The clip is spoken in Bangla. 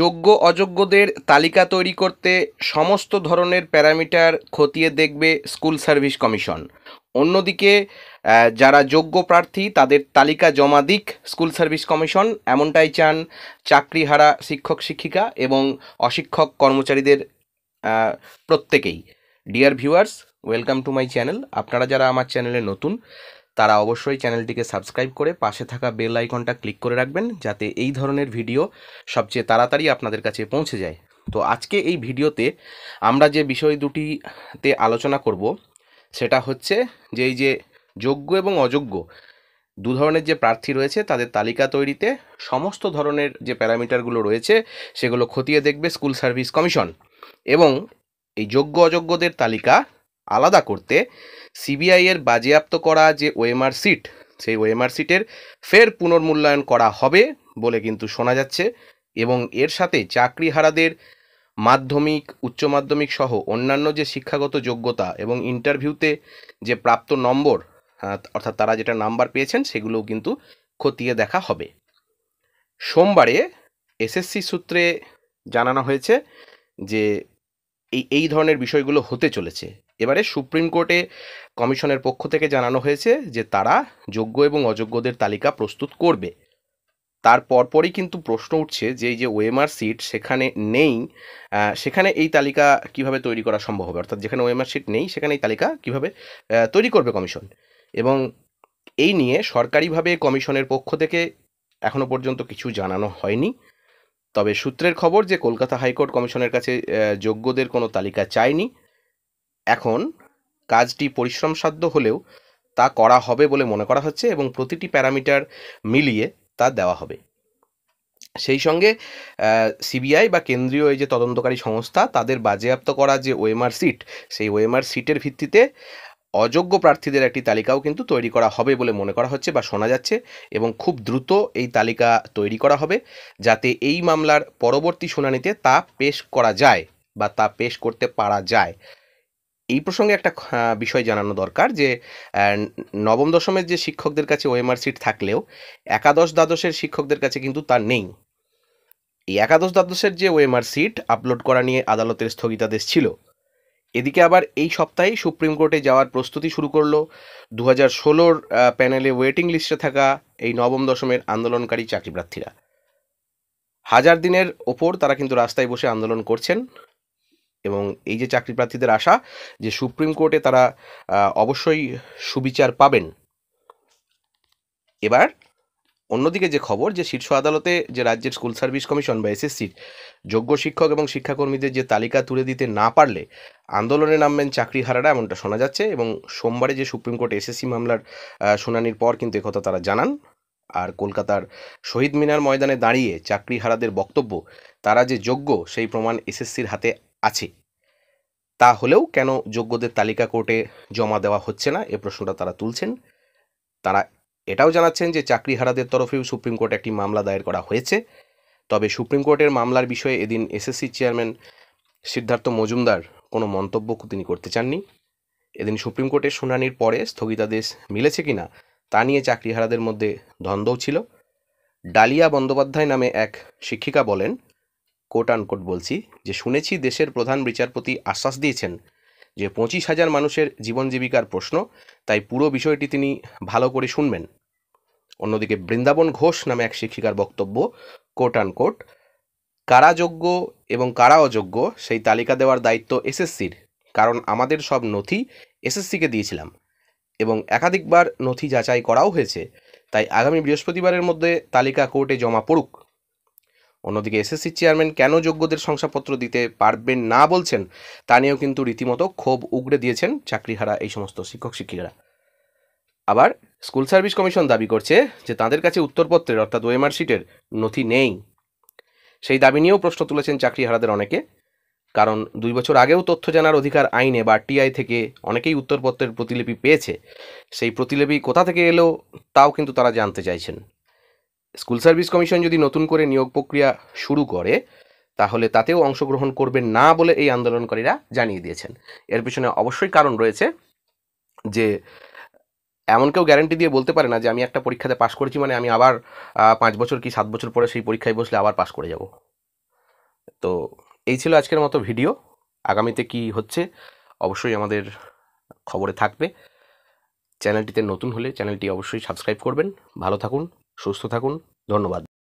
যোগ্য অযোগ্যদের তালিকা তৈরি করতে সমস্ত ধরনের প্যারামিটার খতিয়ে দেখবে স্কুল সার্ভিস কমিশন অন্যদিকে যারা যোগ্য প্রার্থী তাদের তালিকা জমা দিক স্কুল সার্ভিস কমিশন এমনটাই চান চাকরিহারা শিক্ষক শিক্ষিকা এবং অশিক্ষক কর্মচারীদের প্রত্যেকেই dear viewers welcome to my channel আপনারা যারা আমার চ্যানেলে নতুন তারা অবশ্যই চ্যানেলটিকে সাবস্ক্রাইব করে পাশে থাকা বেল আইকনটা ক্লিক করে রাখবেন যাতে এই ধরনের ভিডিও সবচেয়ে তাড়াতাড়ি আপনাদের কাছে পৌঁছে যায় তো আজকে এই ভিডিওতে আমরা যে বিষয় দুটিতে আলোচনা করব সেটা হচ্ছে যে এই যে যোগ্য এবং অযোগ্য দু ধরনের যে প্রার্থী রয়েছে তাদের তালিকা তৈরিতে সমস্ত ধরনের যে প্যারামিটারগুলো রয়েছে সেগুলো খতিয়ে দেখবে স্কুল সার্ভিস কমিশন এবং এই যোগ্য অযোগ্যদের তালিকা আলাদা করতে সিবিআইয়ের বাজেয়াপ্ত করা যে ওএমআর সিট সেই ওএমআর সিটের ফের পুনর্মূল্যায়ন করা হবে বলে কিন্তু শোনা যাচ্ছে এবং এর সাথে চাকরিহারাদের মাধ্যমিক উচ্চ মাধ্যমিক সহ অন্যান্য যে শিক্ষাগত যোগ্যতা এবং ইন্টারভিউতে যে প্রাপ্ত নম্বর অর্থাৎ তারা যেটা নাম্বার পেয়েছেন সেগুলোও কিন্তু খতিয়ে দেখা হবে সোমবারে এসএসসি সূত্রে জানানো হয়েছে যে এই এই ধরনের বিষয়গুলো হতে চলেছে এবারে সুপ্রিম কোর্টে কমিশনের পক্ষ থেকে জানানো হয়েছে যে তারা যোগ্য এবং অযোগ্যদের তালিকা প্রস্তুত করবে তার পরপরই কিন্তু প্রশ্ন উঠছে যে এই যে ওএমআর সিট সেখানে নেই সেখানে এই তালিকা কিভাবে তৈরি করা সম্ভব হবে অর্থাৎ যেখানে ওএমআর সিট নেই সেখানে এই তালিকা কিভাবে তৈরি করবে কমিশন এবং এই নিয়ে সরকারিভাবে কমিশনের পক্ষ থেকে এখনও পর্যন্ত কিছু জানানো হয়নি তবে সূত্রের খবর যে কলকাতা হাইকোর্ট কমিশনের কাছে যোগ্যদের কোনো তালিকা চায়নি এখন কাজটি পরিশ্রমসাধ্য হলেও তা করা হবে বলে মনে করা হচ্ছে এবং প্রতিটি প্যারামিটার মিলিয়ে তা দেওয়া হবে সেই সঙ্গে সিবিআই বা কেন্দ্রীয় এই যে তদন্তকারী সংস্থা তাদের বাজেয়াপ্ত করা যে ওএমআর সিট সেই ওএমআর সিটের ভিত্তিতে অযোগ্য প্রার্থীদের একটি তালিকাও কিন্তু তৈরি করা হবে বলে মনে করা হচ্ছে বা শোনা যাচ্ছে এবং খুব দ্রুত এই তালিকা তৈরি করা হবে যাতে এই মামলার পরবর্তী শুনানিতে তা পেশ করা যায় বা তা পেশ করতে পারা যায় এই প্রসঙ্গে একটা বিষয় জানানো দরকার যে নবম দশমের যে শিক্ষকদের কাছে ওএমআর সিট থাকলেও একাদশ দ্বাদশের শিক্ষকদের কাছে কিন্তু তা নেই এই একাদশ দ্বাদশের যে ওএমআর সিট আপলোড করা নিয়ে আদালতের স্থগিতাদেশ ছিল এদিকে আবার এই সপ্তাহে সুপ্রিম কোর্টে যাওয়ার প্রস্তুতি শুরু করলো দু হাজার ষোলোর প্যানেলে ওয়েটিং লিস্টে থাকা এই নবম দশমের আন্দোলনকারী চাকরিপ্রার্থীরা হাজার দিনের ওপর তারা কিন্তু রাস্তায় বসে আন্দোলন করছেন এবং এই যে চাকরি প্রার্থীদের আশা যে সুপ্রিম কোর্টে তারা অবশ্যই সুবিচার পাবেন এবার অন্যদিকে যে খবর যে শীর্ষ আদালতে যে রাজ্যের স্কুল সার্ভিস কমিশন বা এসএসসির যোগ্য শিক্ষক এবং শিক্ষাকর্মীদের যে তালিকা তুলে দিতে না পারলে আন্দোলনে নামবেন হারারা এমনটা শোনা যাচ্ছে এবং সোমবারে যে সুপ্রিম কোর্ট এসএসসি মামলার শুনানির পর কিন্তু একথা তারা জানান আর কলকাতার শহীদ মিনার ময়দানে দাঁড়িয়ে চাকরিহারাদের বক্তব্য তারা যে যোগ্য সেই প্রমাণ এসএসসির হাতে আছে তা হলেও কেন যোগ্যদের তালিকা কোর্টে জমা দেওয়া হচ্ছে না এ প্রশ্নটা তারা তুলছেন তারা এটাও জানাচ্ছেন যে চাকরিহারাদের তরফেও সুপ্রিম কোর্টে একটি মামলা দায়ের করা হয়েছে তবে সুপ্রিম কোর্টের মামলার বিষয়ে এদিন এসএসসি চেয়ারম্যান সিদ্ধার্থ মজুমদার কোনো মন্তব্য তিনি করতে চাননি এদিন সুপ্রিম কোর্টের শুনানির পরে স্থগিতাদেশ মিলেছে কি না তা নিয়ে চাকরিহারাদের মধ্যে দ্বন্দ্বও ছিল ডালিয়া বন্দ্যোপাধ্যায় নামে এক শিক্ষিকা বলেন কোট কোর্ট বলছি যে শুনেছি দেশের প্রধান বিচারপতি আশ্বাস দিয়েছেন যে পঁচিশ হাজার মানুষের জীবন জীবিকার প্রশ্ন তাই পুরো বিষয়টি তিনি ভালো করে শুনবেন অন্যদিকে বৃন্দাবন ঘোষ নামে এক শিক্ষিকার বক্তব্য কোট কোট কারাযোগ্য এবং কারা অযোগ্য সেই তালিকা দেওয়ার দায়িত্ব এসএসসির কারণ আমাদের সব নথি এসএসসিকে দিয়েছিলাম এবং একাধিকবার নথি যাচাই করাও হয়েছে তাই আগামী বৃহস্পতিবারের মধ্যে তালিকা কোর্টে জমা পড়ুক অন্যদিকে এসএসসি চেয়ারম্যান কেন যোগ্যদের শংসাপত্র দিতে পারবেন না বলছেন তা নিয়েও কিন্তু রীতিমতো ক্ষোভ উগড়ে দিয়েছেন চাকরিহারা এই সমস্ত শিক্ষক শিক্ষিকারা আবার স্কুল সার্ভিস কমিশন দাবি করছে যে তাদের কাছে উত্তরপত্রের অর্থাৎ ওএমআর শিটের নথি নেই সেই দাবি নিয়েও প্রশ্ন তুলেছেন হারাদের অনেকে কারণ দুই বছর আগেও তথ্য জানার অধিকার আইনে বা টিআই থেকে অনেকেই উত্তরপত্রের প্রতিলিপি পেয়েছে সেই প্রতিলিপি কোথা থেকে এলো তাও কিন্তু তারা জানতে চাইছেন স্কুল সার্ভিস কমিশন যদি নতুন করে নিয়োগ প্রক্রিয়া শুরু করে তাহলে তাতেও অংশগ্রহণ করবেন না বলে এই আন্দোলনকারীরা জানিয়ে দিয়েছেন এর পিছনে অবশ্যই কারণ রয়েছে যে এমন কেউ গ্যারান্টি দিয়ে বলতে পারে না যে আমি একটা পরীক্ষাতে পাশ করেছি মানে আমি আবার পাঁচ বছর কি সাত বছর পরে সেই পরীক্ষায় বসলে আবার পাশ করে যাব তো এই ছিল আজকের মতো ভিডিও আগামীতে কি হচ্ছে অবশ্যই আমাদের খবরে থাকবে চ্যানেলটিতে নতুন হলে চ্যানেলটি অবশ্যই সাবস্ক্রাইব করবেন ভালো থাকুন সুস্থ থাকুন ধন্যবাদ